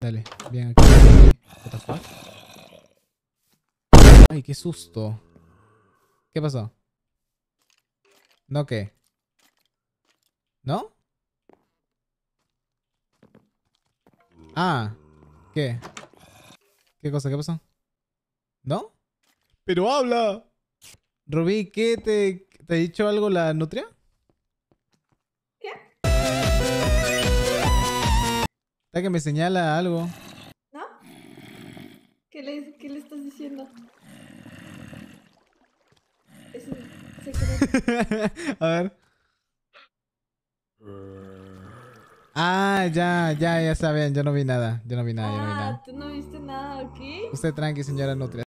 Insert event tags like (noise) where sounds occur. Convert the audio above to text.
Dale, bien aquí. Ay, qué susto. ¿Qué pasó? ¿No qué? ¿No? Ah, ¿qué? ¿Qué cosa? ¿Qué pasó? ¿No? ¡Pero habla! Rubí, ¿qué te, te ha dicho algo la nutria? que me señala algo. ¿No? ¿Qué le, estás diciendo? Es un secreto. (laughs) A ver. Ah, ya, ya, ya saben, yo no vi nada, yo no vi nada, yo no vi nada. Ah, tú no viste nada, ¿ok? Usted tranqui, señora Nutria.